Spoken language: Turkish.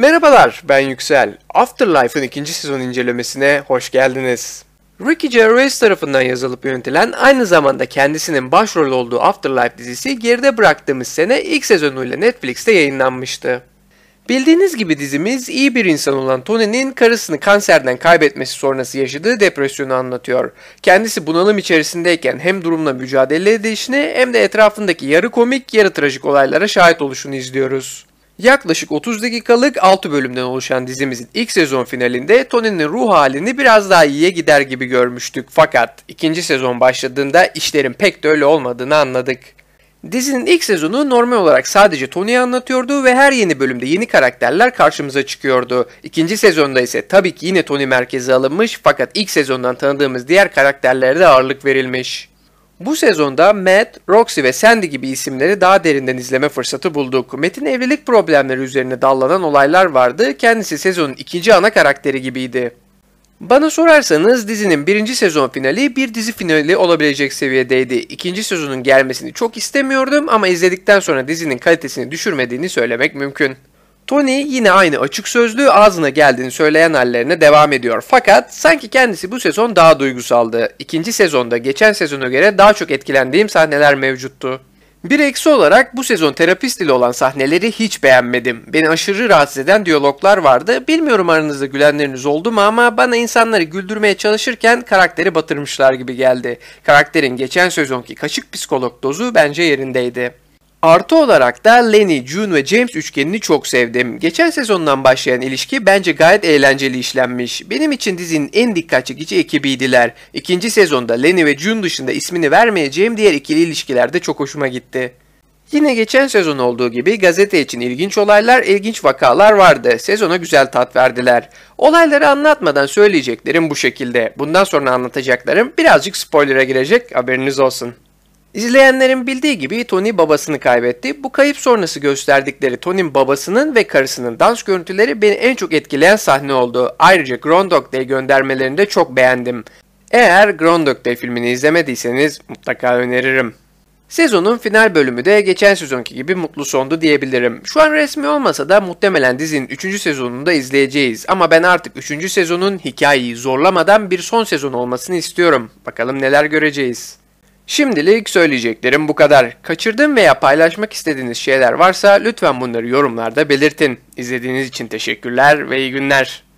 Merhabalar, ben Yüksel. Afterlife'ın ikinci sezon incelemesine hoş geldiniz. Ricky Gervais tarafından yazılıp yönetilen aynı zamanda kendisinin başrol olduğu Afterlife dizisi geride bıraktığımız sene ilk sezonuyla Netflix'te yayınlanmıştı. Bildiğiniz gibi dizimiz iyi bir insan olan Tony'nin karısını kanserden kaybetmesi sonrası yaşadığı depresyonu anlatıyor. Kendisi bunalım içerisindeyken hem durumla mücadele edişini hem de etrafındaki yarı komik yarı trajik olaylara şahit oluşunu izliyoruz. Yaklaşık 30 dakikalık 6 bölümden oluşan dizimizin ilk sezon finalinde Tony'nin ruh halini biraz daha iyiye gider gibi görmüştük fakat ikinci sezon başladığında işlerin pek de öyle olmadığını anladık. Dizinin ilk sezonu normal olarak sadece Tony'yi anlatıyordu ve her yeni bölümde yeni karakterler karşımıza çıkıyordu. İkinci sezonda ise tabii ki yine Tony merkeze alınmış fakat ilk sezondan tanıdığımız diğer karakterlere de ağırlık verilmiş. Bu sezonda Matt, Roxy ve Sandy gibi isimleri daha derinden izleme fırsatı bulduk. Matt'in evlilik problemleri üzerine dallanan olaylar vardı. Kendisi sezonun ikinci ana karakteri gibiydi. Bana sorarsanız dizinin birinci sezon finali bir dizi finali olabilecek seviyedeydi. İkinci sezonun gelmesini çok istemiyordum ama izledikten sonra dizinin kalitesini düşürmediğini söylemek mümkün. Tony yine aynı açık sözlü ağzına geldiğini söyleyen hallerine devam ediyor. Fakat sanki kendisi bu sezon daha duygusaldı. İkinci sezonda geçen sezona göre daha çok etkilendiğim sahneler mevcuttu. Bir eksi olarak bu sezon terapist ile olan sahneleri hiç beğenmedim. Beni aşırı rahatsız eden diyaloglar vardı. Bilmiyorum aranızda gülenleriniz oldu mu ama bana insanları güldürmeye çalışırken karakteri batırmışlar gibi geldi. Karakterin geçen sezonki kaşık psikolog dozu bence yerindeydi. Artı olarak da Lenny, June ve James üçgenini çok sevdim. Geçen sezondan başlayan ilişki bence gayet eğlenceli işlenmiş. Benim için dizinin en dikkat çekici ekibiydiler. İkinci sezonda Lenny ve June dışında ismini vermeyeceğim diğer ikili ilişkiler de çok hoşuma gitti. Yine geçen sezon olduğu gibi gazete için ilginç olaylar, ilginç vakalar vardı. Sezona güzel tat verdiler. Olayları anlatmadan söyleyeceklerim bu şekilde. Bundan sonra anlatacaklarım birazcık spoiler'a girecek haberiniz olsun. İzleyenlerin bildiği gibi Tony babasını kaybetti. Bu kayıp sonrası gösterdikleri Tony'nin babasının ve karısının dans görüntüleri beni en çok etkileyen sahne oldu. Ayrıca Groundhog Day göndermelerini de çok beğendim. Eğer Groundhog Day filmini izlemediyseniz mutlaka öneririm. Sezonun final bölümü de geçen sezonki gibi mutlu sondu diyebilirim. Şu an resmi olmasa da muhtemelen dizinin 3. sezonunu da izleyeceğiz. Ama ben artık 3. sezonun hikayeyi zorlamadan bir son sezon olmasını istiyorum. Bakalım neler göreceğiz. Şimdilik söyleyeceklerim bu kadar. Kaçırdığım veya paylaşmak istediğiniz şeyler varsa lütfen bunları yorumlarda belirtin. İzlediğiniz için teşekkürler ve iyi günler.